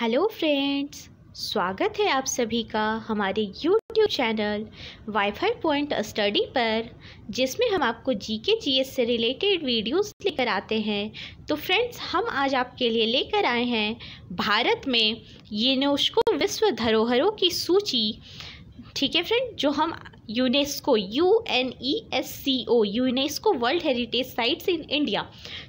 Hello friends स्वागत है आप सभी का हमारे YouTube channel WiFi point study पर जिसमें हम आपको जीके जीएस से रिलेटेड वीडियोस लेकर आते हैं तो फ्रेंड्स हम आज आपके लिए लेकर आए हैं भारत में यूनेस्को विश्व धरोहरों की सूची ठीक है फ्रेंड जो हम UNESCO you N E S C O UNESCO world heritage sites in India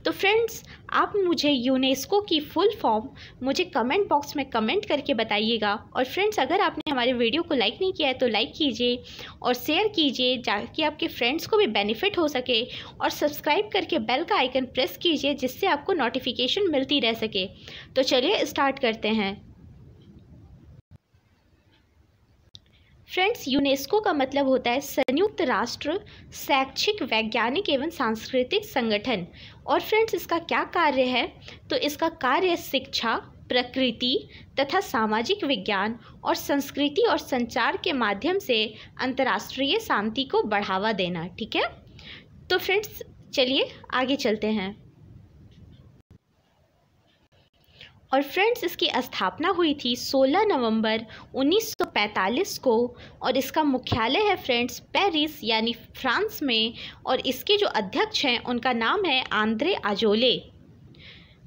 तो फ्रेंड्स आप मुझे यूनेस्को की फुल फॉर्म मुझे कमेंट बॉक्स में कमेंट करके बताइएगा और फ्रेंड्स अगर आपने हमारे वीडियो को लाइक नहीं किया है तो लाइक कीजिए और शेयर कीजिए ताकि आपके फ्रेंड्स को भी बेनिफिट हो सके और सब्सक्राइब करके बेल का आइकन प्रेस कीजिए जिससे आपको नोटिफिकेशन मिलती रह सके तो चलिए स्टार्ट करते हैं फ्रेंड्स यूनेस्को का मतलब होता है संयुक्त राष्ट्र शैक्षिक वैज्ञानिक एवं सांस्कृतिक संगठन और फ्रेंड्स इसका क्या कार्य है तो इसका कार्य शिक्षा प्रकृति तथा सामाजिक विज्ञान और संस्कृति और संचार के माध्यम से अंतर्राष्ट्रीय शांति को बढ़ावा देना ठीक है तो फ्रेंड्स चलिए आगे चलते हैं और फ्रेंड्स इसकी स्थापना हुई थी 16 नवंबर 1945 को और इसका मुख्यालय है फ्रेंड्स पेरिस यानी फ्रांस में और इसके जो अध्यक्ष हैं उनका नाम है आंद्रे आजोले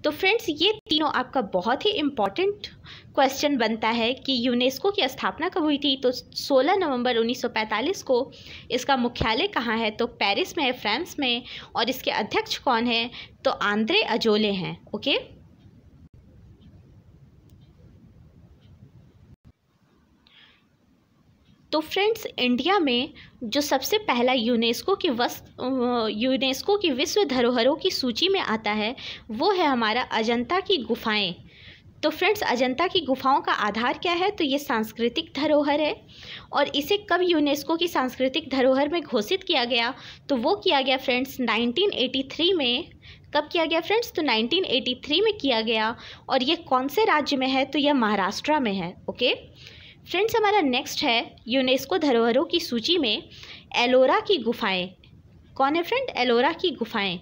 तो फ्रेंड्स ये तीनों आपका बहुत ही इम्पॉर्टेंट क्वेश्चन बनता है कि यूनेस्को की स्थापना कब हुई थी तो 16 नवंबर 1945 को इसका मुख्यालय कहाँ है तो पेरिस में है फ्रांस में और इसके अध्यक्ष कौन है तो आंद्रे अजोले हैं ओके तो फ्रेंड्स इंडिया में जो सबसे पहला यूनेस्को की वस्त यूनेस्को की विश्व धरोहरों की सूची में आता है वो है हमारा अजंता की गुफाएं तो फ्रेंड्स अजंता की गुफाओं का आधार क्या है तो ये सांस्कृतिक धरोहर है और इसे कब यूनेस्को की सांस्कृतिक धरोहर में घोषित किया गया तो वो किया गया फ्रेंड्स 1983 में कब किया गया फ्रेंड्स तो 1983 में किया गया और ये कौन से राज्य में है तो यह महाराष्ट्र में है ओके okay? फ्रेंड्स हमारा नेक्स्ट है यूनेस्को धरोहरों की सूची में एलोरा की गुफाएं कौन है फ्रेंड एलोरा की गुफाएं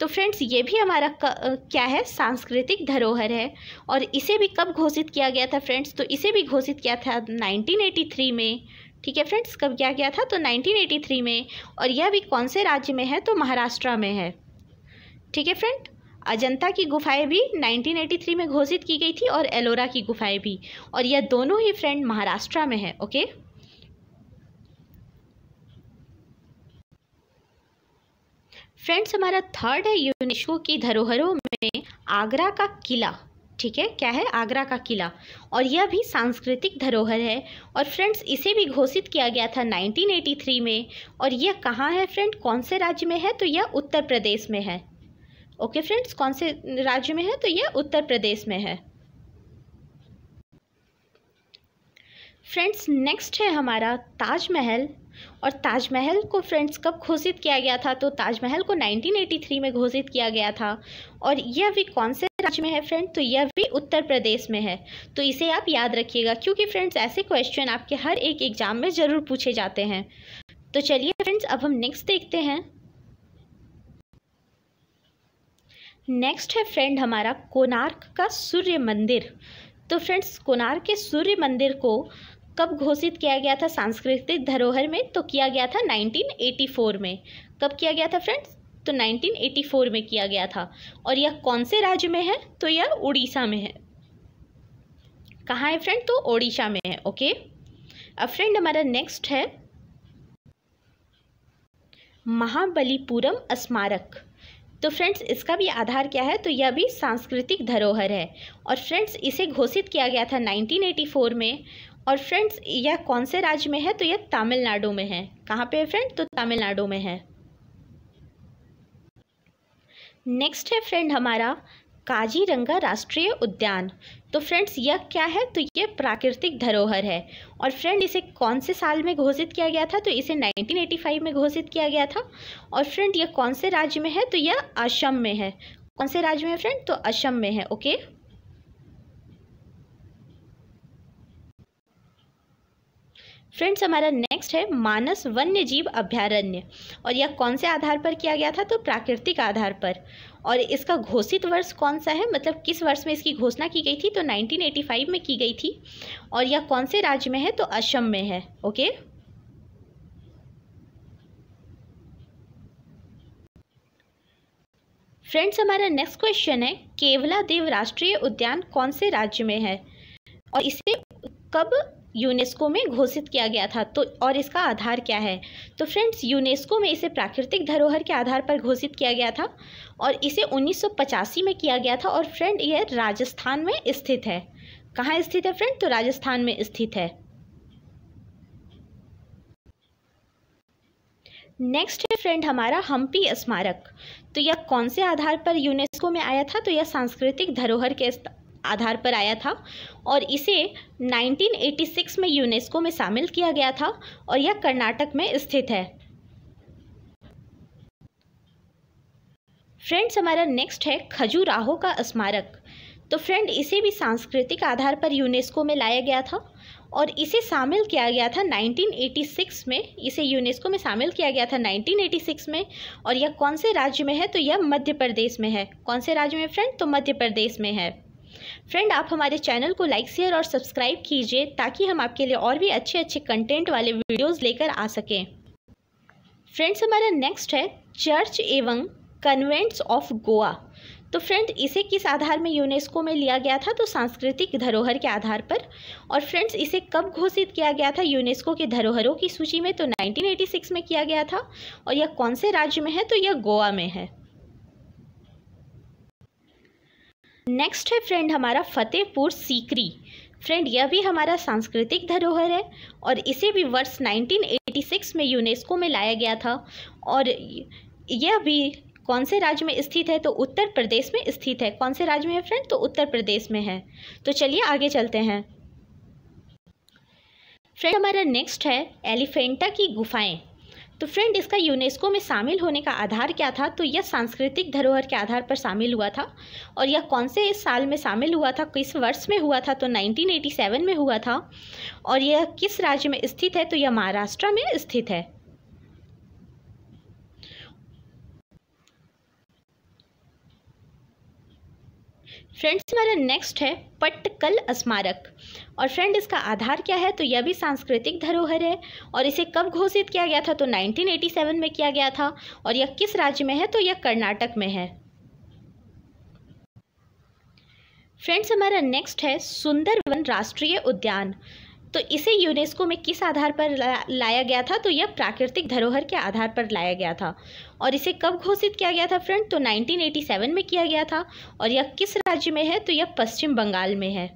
तो फ्रेंड्स ये भी हमारा क्या है सांस्कृतिक धरोहर है और इसे भी कब घोषित किया गया था फ्रेंड्स तो इसे भी घोषित किया था नाइनटीन में ठीक है फ्रेंड्स कब किया गया था तो 1983 में और यह भी कौन से राज्य में है तो महाराष्ट्र में है ठीक है फ्रेंड अजंता की गुफाएं भी 1983 में घोषित की गई थी और एलोरा की गुफाएं भी और यह दोनों ही फ्रेंड महाराष्ट्र में है ओके फ्रेंड्स हमारा थर्ड है यूनेस्को की धरोहरों में आगरा का किला ठीक है क्या है आगरा का किला और यह भी सांस्कृतिक धरोहर है और फ्रेंड्स इसे भी घोषित किया गया था 1983 में और यह कहाँ है फ्रेंड कौन से राज्य में है तो यह उत्तर प्रदेश में है ओके फ्रेंड्स कौन से राज्य में है तो ये उत्तर प्रदेश में है फ्रेंड्स नेक्स्ट है हमारा ताजमहल और ताजमहल को फ्रेंड्स कब घोषित किया गया था तो ताजमहल को 1983 में घोषित किया गया था और यह भी कौन से राज्य में है फ्रेंड तो यह भी उत्तर प्रदेश में है तो इसे आप याद रखिएगा क्योंकि फ्रेंड्स ऐसे क्वेश्चन आपके हर एक एग्जाम में ज़रूर पूछे जाते हैं तो चलिए फ्रेंड्स अब हम नेक्स्ट देखते हैं नेक्स्ट है फ्रेंड हमारा कोणार्क का सूर्य मंदिर तो फ्रेंड्स कोणार्क के सूर्य मंदिर को कब घोषित किया गया था सांस्कृतिक धरोहर में तो किया गया था 1984 में कब किया गया था फ्रेंड्स तो 1984 में किया गया था और यह कौन से राज्य में है तो यह उड़ीसा में है कहाँ है फ्रेंड तो ओडिशा में है ओके अब फ्रेंड हमारा नेक्स्ट है महाबलीपुरम स्मारक तो फ्रेंड्स इसका भी आधार क्या है तो यह भी सांस्कृतिक धरोहर है और फ्रेंड्स इसे घोषित किया गया था 1984 में और फ्रेंड्स यह कौन से राज्य में है तो यह तमिलनाडु में है कहाँ पे है फ्रेंड तो तमिलनाडु में है नेक्स्ट है फ्रेंड हमारा काजीरंगा राष्ट्रीय उद्यान तो फ्रेंड्स यह क्या है तो ये प्राकृतिक धरोहर है और फ्रेंड इसे कौन से साल में घोषित किया गया था तो इसे 1985 में घोषित किया गया था और फ्रेंड यह कौन से राज्य में है तो यह असम में है कौन से राज्य में फ्रेंड तो असम में है ओके फ्रेंड्स हमारा नेक्स्ट है मानस वन्य जीव अभ्यारण्य और यह कौन से आधार पर किया गया था तो प्राकृतिक आधार पर और इसका घोषित वर्ष कौन सा है मतलब किस वर्ष में इसकी घोषणा की गई थी तो 1985 में की गई थी और यह कौन से राज्य में है तो असम में है ओके फ्रेंड्स हमारा नेक्स्ट क्वेश्चन है केवला देव राष्ट्रीय उद्यान कौन से राज्य में है और इसे कब यूनेस्को में घोषित किया गया था तो और इसका आधार क्या है तो फ्रेंड्स यूनेस्को में इसे प्राकृतिक धरोहर के आधार पर घोषित किया गया था और इसे उन्नीस में किया गया था और फ्रेंड यह राजस्थान में स्थित है कहाँ स्थित है फ्रेंड तो राजस्थान में स्थित है नेक्स्ट है फ्रेंड हमारा हम्पी स्मारक तो यह कौन से आधार पर यूनेस्को में आया था तो यह सांस्कृतिक धरोहर के आधार पर आया था और इसे 1986 में यूनेस्को में शामिल किया गया था और यह कर्नाटक में स्थित है फ्रेंड्स हमारा नेक्स्ट है खजूराहो का स्मारक तो फ्रेंड इसे भी सांस्कृतिक आधार पर यूनेस्को में लाया गया था और इसे शामिल किया गया था 1986 में इसे यूनेस्को में शामिल किया गया था 1986 में और यह कौन से राज्य में है तो यह मध्य प्रदेश में है कौन से राज्य में फ्रेंड तो मध्य प्रदेश में है फ्रेंड आप हमारे चैनल को लाइक शेयर और सब्सक्राइब कीजिए ताकि हम आपके लिए और भी अच्छे अच्छे कंटेंट वाले वीडियोज़ लेकर आ सकें फ्रेंड्स हमारा नेक्स्ट है चर्च एवं कन्वेंट्स ऑफ गोवा तो फ्रेंड इसे किस आधार में यूनेस्को में लिया गया था तो सांस्कृतिक धरोहर के आधार पर और फ्रेंड्स इसे कब घोषित किया गया था यूनेस्को के धरोहरों की सूची में तो 1986 में किया गया था और यह कौन से राज्य में है तो यह गोवा में है नेक्स्ट है फ्रेंड हमारा फतेहपुर सीकरी फ्रेंड यह भी हमारा सांस्कृतिक धरोहर है और इसे भी वर्ष 1986 में यूनेस्को में लाया गया था और यह भी कौन से राज्य में स्थित है तो उत्तर प्रदेश में स्थित है कौन से राज्य में है फ्रेंड तो उत्तर प्रदेश में है तो चलिए आगे चलते हैं फ्रेंड हमारा नेक्स्ट है एलिफेंटा की गुफाएं तो फ्रेंड इसका यूनेस्को में शामिल होने का आधार क्या था तो यह सांस्कृतिक धरोहर के आधार पर शामिल हुआ था और यह कौन से इस साल में शामिल हुआ था किस वर्ष में हुआ था तो 1987 में हुआ था और यह किस राज्य में स्थित है तो यह महाराष्ट्र में स्थित है फ्रेंड्स हमारा नेक्स्ट है पटकल स्मारक और फ्रेंड इसका आधार क्या है तो यह भी सांस्कृतिक धरोहर है और इसे कब घोषित किया गया था तो 1987 में किया गया था और यह किस राज्य में है तो यह कर्नाटक में है फ्रेंड्स हमारा नेक्स्ट है सुंदरवन राष्ट्रीय उद्यान तो इसे यूनेस्को में किस आधार पर लाया गया था तो यह प्राकृतिक धरोहर के आधार पर लाया गया था और इसे कब घोषित किया गया था फ्रेंड तो 1987 में किया गया था और यह किस राज्य में है तो यह पश्चिम बंगाल में है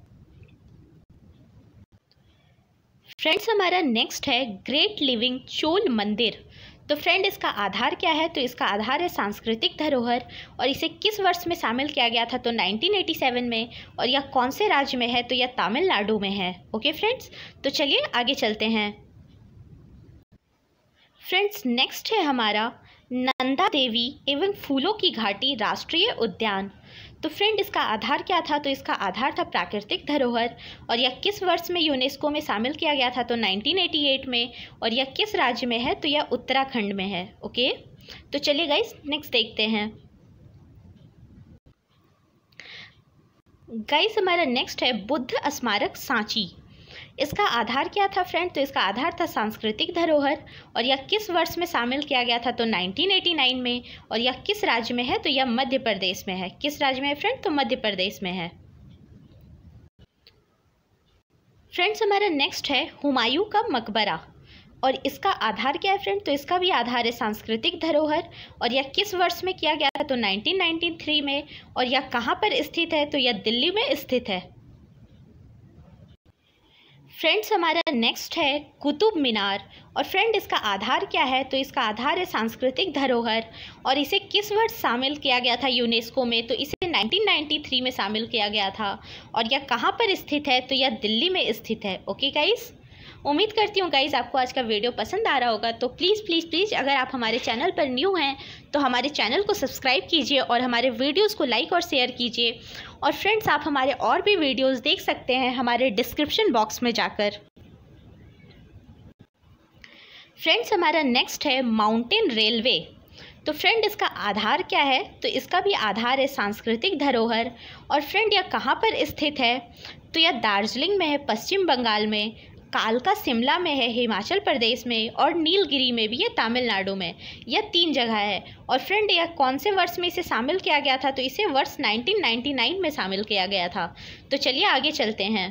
फ्रेंड्स हमारा नेक्स्ट है ग्रेट लिविंग चोल मंदिर तो फ्रेंड इसका आधार क्या है तो इसका आधार है सांस्कृतिक धरोहर और इसे किस वर्ष में शामिल किया गया था तो 1987 में और यह कौन से राज्य में है तो यह तमिलनाडु में है ओके फ्रेंड्स तो चलिए आगे चलते हैं फ्रेंड्स नेक्स्ट है हमारा नंदा देवी एवं फूलों की घाटी राष्ट्रीय उद्यान तो फ्रेंड इसका आधार क्या था तो इसका आधार था प्राकृतिक धरोहर और यह किस वर्ष में यूनेस्को में शामिल किया गया था तो 1988 में और यह किस राज्य में है तो यह उत्तराखंड में है ओके तो चलिए गाइस नेक्स्ट देखते हैं गाइस हमारा नेक्स्ट है बुद्ध स्मारक सांची इसका आधार क्या था फ्रेंड तो इसका आधार था सांस्कृतिक धरोहर और यह किस वर्ष में शामिल किया गया था तो 1989 में और यह किस राज्य में है तो यह मध्य प्रदेश में है किस राज्य में है फ्रेंड तो मध्य प्रदेश में है फ्रेंड्स हमारा नेक्स्ट है हुमायूं का मकबरा और इसका आधार क्या है फ्रेंड तो इसका भी आधार है सांस्कृतिक धरोहर और यह किस वर्ष में किया गया था तो 1993 में और यह कहाँ पर स्थित है तो यह दिल्ली में स्थित है फ्रेंड्स हमारा नेक्स्ट है कुतुब मीनार और फ्रेंड इसका आधार क्या है तो इसका आधार है सांस्कृतिक धरोहर और इसे किस वर्ष शामिल किया गया था यूनेस्को में तो इसे 1993 में शामिल किया गया था और यह कहाँ पर स्थित है तो यह दिल्ली में स्थित है ओके गाइस उम्मीद करती हूँ गाइज़ आपको आज का वीडियो पसंद आ रहा होगा तो प्लीज़ प्लीज़ प्लीज़ अगर आप हमारे चैनल पर न्यू हैं तो हमारे चैनल को सब्सक्राइब कीजिए और हमारे वीडियोज़ को लाइक और शेयर कीजिए और फ्रेंड्स आप हमारे और भी वीडियोज़ देख सकते हैं हमारे डिस्क्रिप्शन बॉक्स में जाकर फ्रेंड्स हमारा नेक्स्ट है माउंटेन रेलवे तो फ्रेंड इसका आधार क्या है तो इसका भी आधार है सांस्कृतिक धरोहर और फ्रेंड यह कहाँ पर स्थित है तो यह दार्जिलिंग में है पश्चिम बंगाल में कालका शिमला में है हिमाचल प्रदेश में और नीलगिरी में भी है तमिलनाडु में यह तीन जगह है और फ्रेंड यह कौन से वर्ष में इसे शामिल किया गया था तो इसे वर्ष 1999 में शामिल किया गया था तो चलिए आगे चलते हैं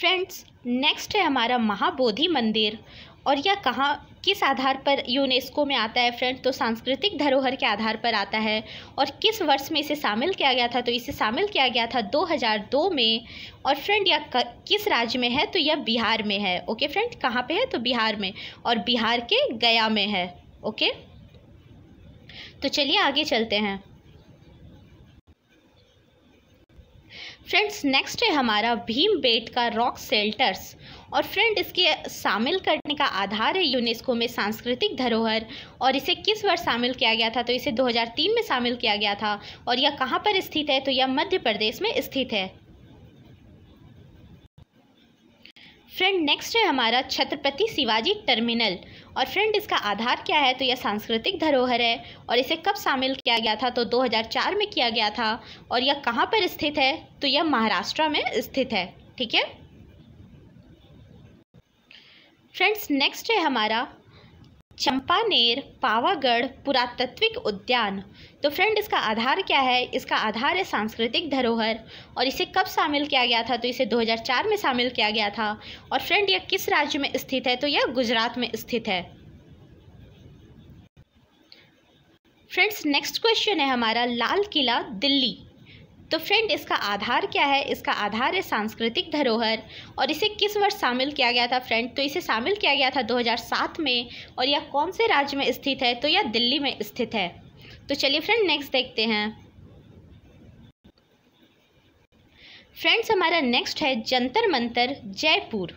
फ्रेंड्स नेक्स्ट है हमारा महाबोधि मंदिर और यह कहाँ किस आधार पर यूनेस्को में आता है फ्रेंड तो सांस्कृतिक धरोहर के आधार पर आता है और किस वर्ष में इसे शामिल किया गया था तो इसे शामिल किया गया था 2002 में और फ्रेंड यह किस राज्य में है तो यह बिहार में है ओके फ्रेंड कहाँ पे है तो बिहार में और बिहार के गया में है ओके तो चलिए आगे चलते हैं फ्रेंड्स नेक्स्ट है हमारा भीम बेट का रॉक सेल्टर्स और फ्रेंड इसके शामिल करने का आधार है यूनेस्को में सांस्कृतिक धरोहर और इसे किस वर्ष शामिल किया गया था तो इसे 2003 में शामिल किया गया था और यह कहाँ पर स्थित है तो यह मध्य प्रदेश में स्थित है फ्रेंड नेक्स्ट है हमारा छत्रपति शिवाजी टर्मिनल और फ्रेंड इसका आधार क्या है तो यह सांस्कृतिक धरोहर है और इसे कब शामिल किया गया था तो 2004 में किया गया था और यह कहाँ पर स्थित है तो यह महाराष्ट्र में स्थित है ठीक है फ्रेंड्स नेक्स्ट है हमारा चंपानेर पावागढ़ पुरातत्विक उद्यान तो फ्रेंड इसका आधार क्या है इसका आधार है सांस्कृतिक धरोहर और इसे कब शामिल किया गया था तो इसे 2004 में शामिल किया गया था और फ्रेंड यह किस राज्य में स्थित है तो यह गुजरात में स्थित है फ्रेंड्स नेक्स्ट क्वेश्चन है हमारा लाल किला दिल्ली तो फ्रेंड इसका आधार क्या है इसका आधार है सांस्कृतिक धरोहर और इसे किस वर्ष शामिल किया गया था फ्रेंड तो इसे शामिल किया गया था 2007 में और यह कौन से राज्य में स्थित है तो यह दिल्ली में स्थित है तो चलिए फ्रेंड नेक्स्ट देखते हैं फ्रेंड्स हमारा नेक्स्ट है जंतर मंतर जयपुर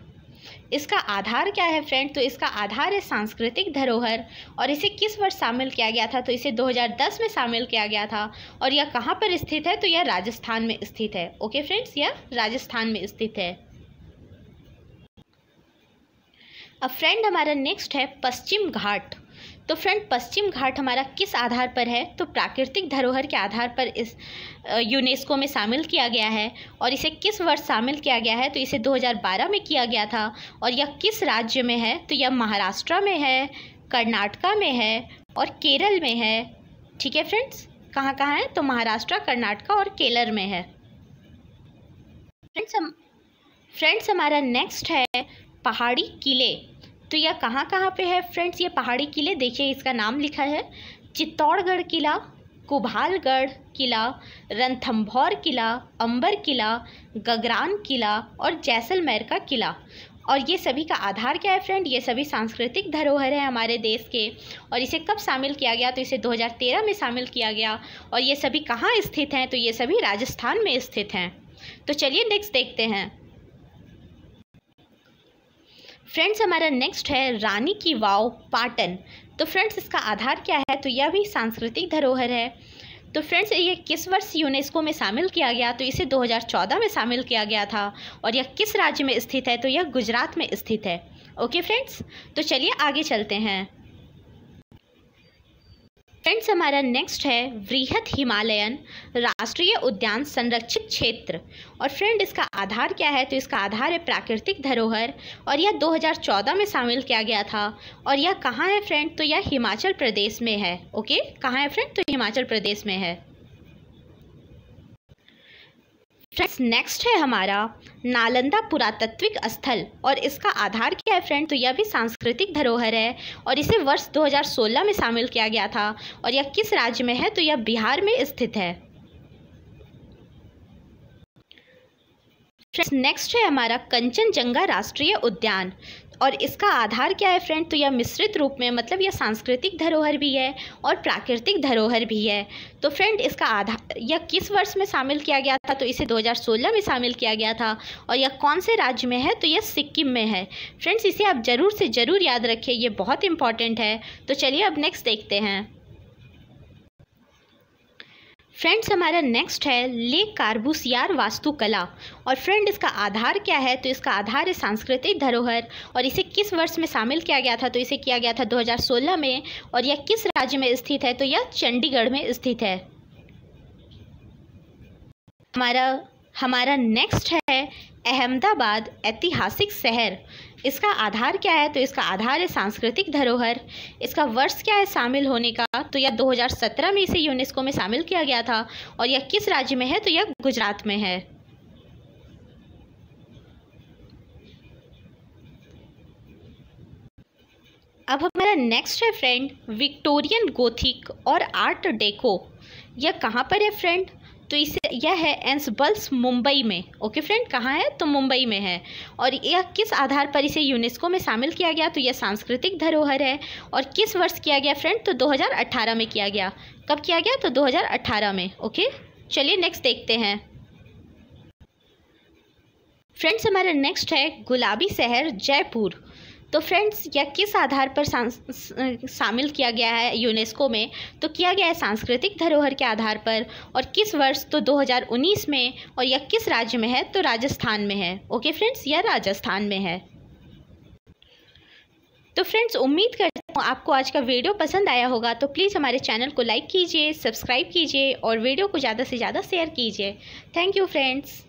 इसका आधार क्या है फ्रेंड तो इसका आधार है सांस्कृतिक धरोहर और इसे किस वर्ष शामिल किया गया था तो इसे 2010 में शामिल किया गया था और यह कहाँ पर स्थित है तो यह राजस्थान में स्थित है ओके फ्रेंड्स यह राजस्थान में स्थित है अब फ्रेंड हमारा नेक्स्ट है पश्चिम घाट तो फ्रेंड पश्चिम घाट हमारा किस आधार पर है तो प्राकृतिक धरोहर के आधार पर इस यूनेस्को में शामिल किया गया है और इसे किस वर्ष शामिल किया गया है तो इसे 2012 में किया गया था और यह किस राज्य में है तो यह महाराष्ट्र में है कर्नाटका में है और केरल में है ठीक है फ्रेंड्स कहाँ कहाँ है तो महाराष्ट्र कर्नाटका और केरल में है फ्रेंड्स हम फ्रेंड्स हमारा नेक्स्ट है पहाड़ी किले तो यह कहाँ कहाँ पे है फ्रेंड्स ये पहाड़ी किले देखिए इसका नाम लिखा है चित्तौड़गढ़ किला कुभालगढ़ किला रणथम्भौर किला अंबर किला गगरान किला और जैसलमेर का किला और ये सभी का आधार क्या है फ्रेंड ये सभी सांस्कृतिक धरोहर है हमारे देश के और इसे कब शामिल किया गया तो इसे 2013 में शामिल किया गया और ये सभी कहाँ स्थित हैं तो ये सभी राजस्थान में स्थित हैं तो चलिए नेक्स्ट देखते हैं फ्रेंड्स हमारा नेक्स्ट है रानी की वाव पाटन तो फ्रेंड्स इसका आधार क्या है तो यह भी सांस्कृतिक धरोहर है तो फ्रेंड्स ये किस वर्ष यूनेस्को में शामिल किया गया तो इसे 2014 में शामिल किया गया था और यह किस राज्य में स्थित है तो यह गुजरात में स्थित है ओके फ्रेंड्स तो चलिए आगे चलते हैं फ्रेंड्स हमारा नेक्स्ट है वृहत हिमालयन राष्ट्रीय उद्यान संरक्षित क्षेत्र और फ्रेंड इसका आधार क्या है तो इसका आधार है प्राकृतिक धरोहर और यह 2014 में शामिल किया गया था और यह कहाँ है फ्रेंड तो यह हिमाचल प्रदेश में है ओके कहाँ है फ्रेंड तो हिमाचल प्रदेश में है फ्रेंड्स नेक्स्ट है हमारा नालंदा पुरातत्विक स्थल और इसका आधार क्या है फ्रेंड तो यह भी सांस्कृतिक धरोहर है और इसे वर्ष 2016 में शामिल किया गया था और यह किस राज्य में है तो यह बिहार में स्थित है फ्रेंड्स नेक्स्ट है हमारा कंचनजंगा राष्ट्रीय उद्यान और इसका आधार क्या है फ्रेंड तो यह मिश्रित रूप में मतलब यह सांस्कृतिक धरोहर भी है और प्राकृतिक धरोहर भी है तो फ्रेंड इसका आधार यह किस वर्ष में शामिल किया गया था तो इसे 2016 में शामिल किया गया था और यह कौन से राज्य में है तो यह सिक्किम में है फ्रेंड्स इसे आप ज़रूर से ज़रूर याद रखिए ये बहुत इंपॉर्टेंट है तो चलिए अब नेक्स्ट देखते हैं फ्रेंड्स हमारा नेक्स्ट है ले कार्बूसियार वास्तुकला और फ्रेंड इसका आधार क्या है तो इसका आधार है सांस्कृतिक धरोहर और इसे किस वर्ष में शामिल किया गया था तो इसे किया गया था 2016 में और यह किस राज्य में स्थित है तो यह चंडीगढ़ में स्थित है हमारा हमारा नेक्स्ट है अहमदाबाद ऐतिहासिक शहर इसका आधार क्या है तो इसका आधार है सांस्कृतिक धरोहर इसका वर्ष क्या है शामिल होने का तो यह 2017 में इसे यूनेस्को में शामिल किया गया था और यह किस राज्य में है तो यह गुजरात में है अब हमारा नेक्स्ट है फ्रेंड विक्टोरियन गोथिक और आर्ट डेको यह कहाँ पर है फ्रेंड तो इसे यह है एंस बल्स मुंबई में ओके फ्रेंड कहाँ है तो मुंबई में है और यह किस आधार पर इसे यूनेस्को में शामिल किया गया तो यह सांस्कृतिक धरोहर है और किस वर्ष किया गया फ्रेंड तो 2018 में किया गया कब किया गया तो 2018 में ओके चलिए नेक्स्ट देखते हैं फ्रेंड्स हमारा नेक्स्ट है गुलाबी शहर जयपुर तो फ्रेंड्स यह किस आधार पर शामिल किया गया है यूनेस्को में तो किया गया है सांस्कृतिक धरोहर के आधार पर और किस वर्ष तो 2019 में और यह किस राज्य में है तो राजस्थान में है ओके फ्रेंड्स यह राजस्थान में है तो फ्रेंड्स उम्मीद करता हूँ आपको आज का वीडियो पसंद आया होगा तो प्लीज़ हमारे चैनल को लाइक कीजिए सब्सक्राइब कीजिए और वीडियो को ज़्यादा से ज़्यादा शेयर कीजिए थैंक यू फ्रेंड्स